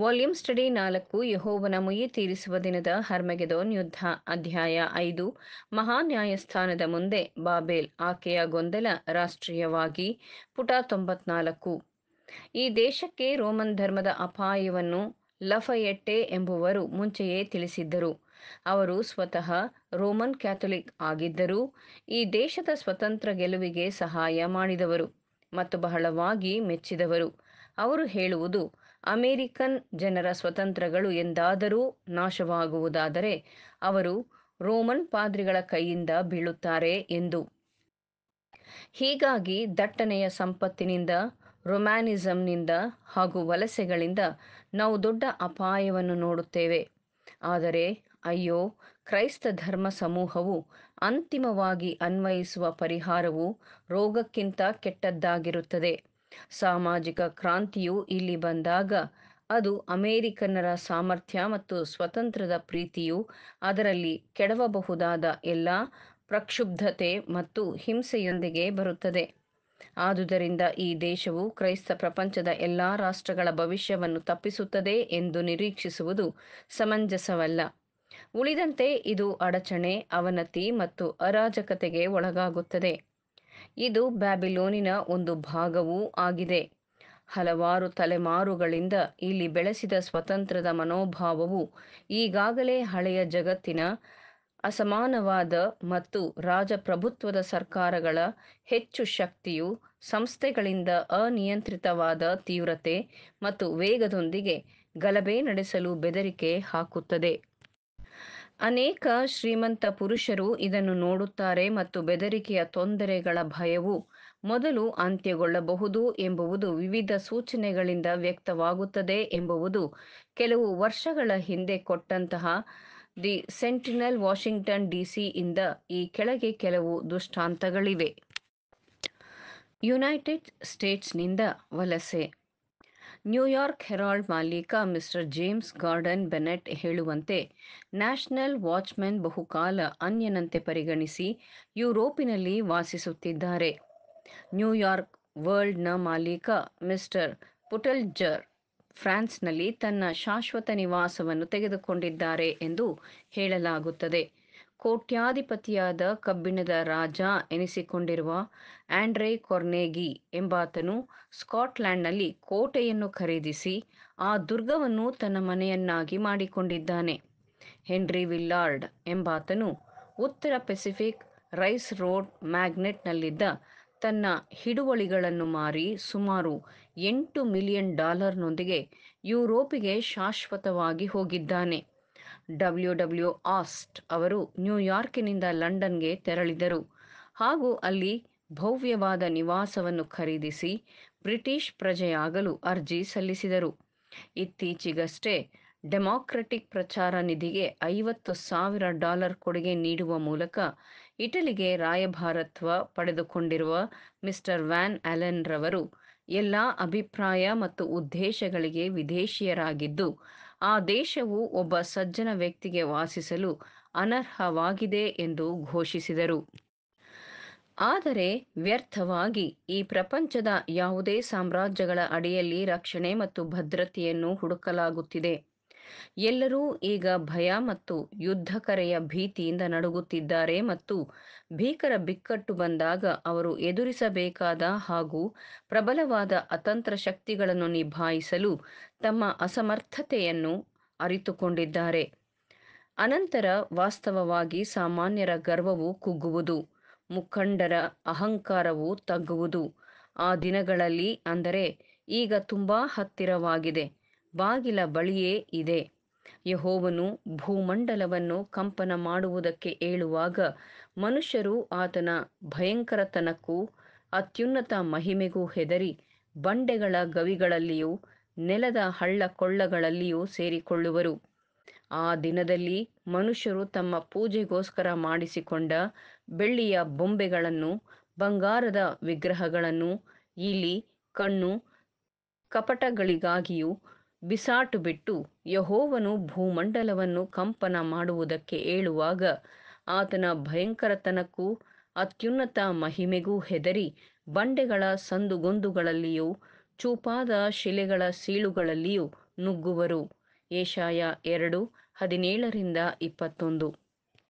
volume study ನಾಲ್ಕು ಯಹೋವನ ಮುಯಿ ತೀರಿಸುವ ದಿನದ ಹರ್ಮಗೆದೋನ್ ಯುದ್ಧ ಅಧ್ಯಾಯ ಐದು ಮಹಾ ನ್ಯಾಯಸ್ಥಾನದ ಮುಂದೆ ಬಾಬೇಲ್ ಆಕೆಯ ಗೊಂದಲ ರಾಷ್ಟ್ರೀಯವಾಗಿ ಪುಟ ತೊಂಬತ್ನಾಲ್ಕು ಈ ದೇಶಕ್ಕೆ ರೋಮನ್ ಧರ್ಮದ ಅಪಾಯವನ್ನು ಲಫಯೆಟ್ಟೆ ಎಂಬುವರು ಮುಂಚೆಯೇ ತಿಳಿಸಿದ್ದರು ಅವರು ಸ್ವತಃ ರೋಮನ್ ಕ್ಯಾಥೊಲಿಕ್ ಆಗಿದ್ದರು ಈ ದೇಶದ ಸ್ವತಂತ್ರ ಗೆಲುವಿಗೆ ಸಹಾಯ ಮಾಡಿದವರು ಮತ್ತು ಬಹಳವಾಗಿ ಮೆಚ್ಚಿದವರು ಅವರು ಹೇಳುವುದು ಅಮೆರಿಕನ್ ಜನರ ಸ್ವತಂತ್ರಗಳು ಎಂದಾದರೂ ನಾಶವಾಗುವುದಾದರೆ ಅವರು ರೋಮನ್ ಪಾದ್ರಿಗಳ ಕೈಯಿಂದ ಬೀಳುತ್ತಾರೆ ಎಂದು ಹೀಗಾಗಿ ದಟ್ಟಣೆಯ ಸಂಪತ್ತಿನಿಂದ ರೊಮ್ಯಾನಿಸಂನಿಂದ ಹಾಗೂ ವಲಸೆಗಳಿಂದ ನಾವು ದೊಡ್ಡ ಅಪಾಯವನ್ನು ನೋಡುತ್ತೇವೆ ಆದರೆ ಅಯ್ಯೋ ಕ್ರೈಸ್ತ ಧರ್ಮ ಸಮೂಹವು ಅಂತಿಮವಾಗಿ ಅನ್ವಯಿಸುವ ಪರಿಹಾರವು ರೋಗಕ್ಕಿಂತ ಕೆಟ್ಟದ್ದಾಗಿರುತ್ತದೆ ಸಾಮಾಜಿಕ ಕ್ರಾಂತಿಯು ಇಲ್ಲಿ ಬಂದಾಗ ಅದು ಅಮೇರಿಕನ್ನರ ಸಾಮರ್ಥ್ಯ ಮತ್ತು ಸ್ವತಂತ್ರದ ಪ್ರೀತಿಯು ಅದರಲ್ಲಿ ಕೆಡವಬಹುದಾದ ಎಲ್ಲ ಪ್ರಕ್ಷುಬ್ಧತೆ ಮತ್ತು ಹಿಂಸೆಯೊಂದಿಗೆ ಬರುತ್ತದೆ ಆದುದರಿಂದ ಈ ದೇಶವು ಕ್ರೈಸ್ತ ಪ್ರಪಂಚದ ಎಲ್ಲಾ ರಾಷ್ಟ್ರಗಳ ಭವಿಷ್ಯವನ್ನು ತಪ್ಪಿಸುತ್ತದೆ ಎಂದು ನಿರೀಕ್ಷಿಸುವುದು ಸಮಂಜಸವಲ್ಲ ಉಳಿದಂತೆ ಇದು ಅಡಚಣೆ ಅವನತಿ ಮತ್ತು ಅರಾಜಕತೆಗೆ ಒಳಗಾಗುತ್ತದೆ ಇದು ಬ್ಯಾಬಿಲೋನಿನ ಒಂದು ಭಾಗವೂ ಆಗಿದೆ ಹಲವಾರು ತಲೆಮಾರುಗಳಿಂದ ಇಲ್ಲಿ ಬೆಳೆಸಿದ ಸ್ವತಂತ್ರದ ಮನೋಭಾವವು ಈಗಾಗಲೇ ಹಳೆಯ ಜಗತ್ತಿನ ಅಸಮಾನವಾದ ಮತ್ತು ರಾಜಪ್ರಭುತ್ವದ ಸರ್ಕಾರಗಳ ಹೆಚ್ಚು ಶಕ್ತಿಯು ಸಂಸ್ಥೆಗಳಿಂದ ಅನಿಯಂತ್ರಿತವಾದ ತೀವ್ರತೆ ಮತ್ತು ವೇಗದೊಂದಿಗೆ ಗಲಭೆ ನಡೆಸಲು ಬೆದರಿಕೆ ಹಾಕುತ್ತದೆ ಅನೇಕ ಶ್ರೀಮಂತ ಪುರುಷರು ಇದನ್ನು ನೋಡುತ್ತಾರೆ ಮತ್ತು ಬೆದರಿಕೆಯ ತೊಂದರೆಗಳ ಭಯವು ಮೊದಲು ಅಂತ್ಯಗೊಳ್ಳಬಹುದು ಎಂಬುವುದು ವಿವಿಧ ಸೂಚನೆಗಳಿಂದ ವ್ಯಕ್ತವಾಗುತ್ತದೆ ಎಂಬುವುದು ಕೆಲವು ವರ್ಷಗಳ ಹಿಂದೆ ಕೊಟ್ಟಂತಹ ದಿ ಸೆಂಟಿನಲ್ ವಾಷಿಂಗ್ಟನ್ ಡಿಸಿ ಇಂದ ಈ ಕೆಳಗೆ ಕೆಲವು ದುಷ್ಟಾಂತಗಳಿವೆ ಯುನೈಟೆಡ್ ಸ್ಟೇಟ್ಸ್ನಿಂದ ವಲಸೆ ನ್ಯೂಯಾರ್ಕ್ ಹೆರಾಲ್ಡ್ ಮಾಲೀಕ ಮಿಸ್ಟರ್ ಜೇಮ್ಸ್ ಗಾರ್ಡನ್ ಬೆನೆಟ್ ಹೇಳುವಂತೆ ನ್ಯಾಷನಲ್ ವಾಚ್ಮೆನ್ ಬಹುಕಾಲ ಅನ್ಯನಂತೆ ಪರಿಗಣಿಸಿ ಯುರೋಪಿನಲ್ಲಿ ವಾಸಿಸುತ್ತಿದ್ದಾರೆ ನ್ಯೂಯಾರ್ಕ್ ವರ್ಲ್ಡ್ನ ಮಾಲೀಕ ಮಿಸ್ಟರ್ ಪುಟಲ್ಜರ್ ಫ್ರಾನ್ಸ್ನಲ್ಲಿ ತನ್ನ ಶಾಶ್ವತ ನಿವಾಸವನ್ನು ತೆಗೆದುಕೊಂಡಿದ್ದಾರೆ ಎಂದು ಹೇಳಲಾಗುತ್ತದೆ ಕೋಟ್ಯಾಧಿಪತಿಯಾದ ಕಬ್ಬಿಣದ ರಾಜ ಎನಿಸಿಕೊಂಡಿರುವ ಆಂಡ್ರೆ ಕೊರ್ನೇಗಿ ಎಂಬಾತನು ಸ್ಕಾಟ್ಲ್ಯಾಂಡ್ನಲ್ಲಿ ಕೋಟೆಯನ್ನು ಖರೀದಿಸಿ ಆ ದುರ್ಗವನ್ನು ತನ್ನ ಮನೆಯನ್ನಾಗಿ ಮಾಡಿಕೊಂಡಿದ್ದಾನೆ ಹೆನ್ರಿ ವಿಲ್ಲಾರ್ಡ್ ಎಂಬಾತನು ಉತ್ತರ ಪೆಸಿಫಿಕ್ ರೈಸ್ ರೋಡ್ ಮ್ಯಾಗ್ನೆಟ್ನಲ್ಲಿದ್ದ ತನ್ನ ಹಿಡುವಳಿಗಳನ್ನು ಮಾರಿ ಸುಮಾರು ಎಂಟು ಮಿಲಿಯನ್ ಡಾಲರ್ನೊಂದಿಗೆ ಯುರೋಪಿಗೆ ಶಾಶ್ವತವಾಗಿ ಹೋಗಿದ್ದಾನೆ ಡಬ್ಲ್ಯೂ ಡಬ್ಲ್ಯೂ ಆಸ್ಟ್ ಅವರು ನ್ಯೂಯಾರ್ಕಿನಿಂದ ಲಂಡನ್ಗೆ ತೆರಳಿದರು ಹಾಗೂ ಅಲ್ಲಿ ಭವ್ಯವಾದ ನಿವಾಸವನ್ನು ಖರೀದಿಸಿ ಬ್ರಿಟಿಷ್ ಪ್ರಜೆಯಾಗಲು ಅರ್ಜಿ ಸಲ್ಲಿಸಿದರು ಇತ್ತೀಚೆಗಷ್ಟೇ ಡೆಮಾಕ್ರೆಟಿಕ್ ಪ್ರಚಾರ ನಿಧಿಗೆ ಐವತ್ತು ಸಾವಿರ ಡಾಲರ್ ಕೊಡುಗೆ ನೀಡುವ ಮೂಲಕ ಇಟಲಿಗೆ ರಾಯಭಾರತ್ವ ಪಡೆದುಕೊಂಡಿರುವ ಮಿಸ್ಟರ್ ವ್ಯಾನ್ ಅಲೆನ್ ರವರು ಎಲ್ಲ ಅಭಿಪ್ರಾಯ ಮತ್ತು ಉದ್ದೇಶಗಳಿಗೆ ವಿದೇಶಿಯರಾಗಿದ್ದು ಆ ದೇಶವು ಒಬ್ಬ ಸಜ್ಜನ ವ್ಯಕ್ತಿಗೆ ವಾಸಿಸಲು ಅನರ್ಹವಾಗಿದೆ ಎಂದು ಘೋಷಿಸಿದರು ಆದರೆ ವ್ಯರ್ಥವಾಗಿ ಈ ಪ್ರಪಂಚದ ಯಾವುದೇ ಸಾಮ್ರಾಜ್ಯಗಳ ಅಡಿಯಲ್ಲಿ ರಕ್ಷಣೆ ಮತ್ತು ಭದ್ರತೆಯನ್ನು ಹುಡುಕಲಾಗುತ್ತಿದೆ ಎಲ್ಲರೂ ಈಗ ಭಯ ಮತ್ತು ಯುದ್ಧಕರೆಯ ಭೀತಿಯಿಂದ ನಡುಗುತ್ತಿದ್ದಾರೆ ಮತ್ತು ಭೀಕರ ಬಿಕ್ಕಟ್ಟು ಬಂದಾಗ ಅವರು ಎದುರಿಸಬೇಕಾದ ಹಾಗೂ ಪ್ರಬಲವಾದ ಅತಂತ್ರ ಶಕ್ತಿಗಳನ್ನು ನಿಭಾಯಿಸಲು ತಮ್ಮ ಅಸಮರ್ಥತೆಯನ್ನು ಅರಿತುಕೊಂಡಿದ್ದಾರೆ ಅನಂತರ ವಾಸ್ತವವಾಗಿ ಸಾಮಾನ್ಯರ ಗರ್ವವು ಕುಗ್ಗುವುದು ಮುಖಂಡರ ಅಹಂಕಾರವು ತಗ್ಗುವುದು ಆ ದಿನಗಳಲ್ಲಿ ಅಂದರೆ ಈಗ ತುಂಬಾ ಹತ್ತಿರವಾಗಿದೆ ಬಾಗಿಲ ಬಳಿಯೇ ಇದೆ ಯಹೋವನು ಭೂಮಂಡಲವನ್ನು ಕಂಪನ ಮಾಡುವುದಕ್ಕೆ ಏಳುವಾಗ ಮನುಷ್ಯರು ಆತನ ಭಯಂಕರತನಕ್ಕೂ ಅತ್ಯುನ್ನತ ಮಹಿಮೆಗೂ ಹೆದರಿ ಬಂಡೆಗಳ ಗವಿಗಳಲ್ಲಿಯೂ ನೆಲದ ಹಳ್ಳ ಕೊಳ್ಳಗಳಲ್ಲಿಯೂ ಸೇರಿಕೊಳ್ಳುವರು ಆ ದಿನದಲ್ಲಿ ಮನುಷ್ಯರು ತಮ್ಮ ಪೂಜೆಗೋಸ್ಕರ ಮಾಡಿಸಿಕೊಂಡ ಬೆಳ್ಳಿಯ ಬೊಂಬೆಗಳನ್ನು ಬಂಗಾರದ ವಿಗ್ರಹಗಳನ್ನು ಇಲಿ ಕಣ್ಣು ಕಪಟಗಳಿಗಾಗಿಯೂ ಬಿಸಾಟು ಬಿಟ್ಟು ಯಹೋವನು ಭೂಮಂಡಲವನ್ನು ಕಂಪನ ಮಾಡುವುದಕ್ಕೆ ಏಳುವಾಗ ಆತನ ಭಯಂಕರತನಕ್ಕೂ ಅತ್ಯುನ್ನತ ಮಹಿಮೆಗೂ ಹೆದರಿ ಬಂಡೆಗಳ ಸಂದುಗೊಂದುಗಳಲ್ಲಿಯೂ ಚೂಪಾದ ಶಿಲೆಗಳ ಸೀಳುಗಳಲ್ಲಿಯೂ ನುಗ್ಗುವರು ಏಷಾಯ ಎರಡು ಹದಿನೇಳರಿಂದ ಇಪ್ಪತ್ತೊಂದು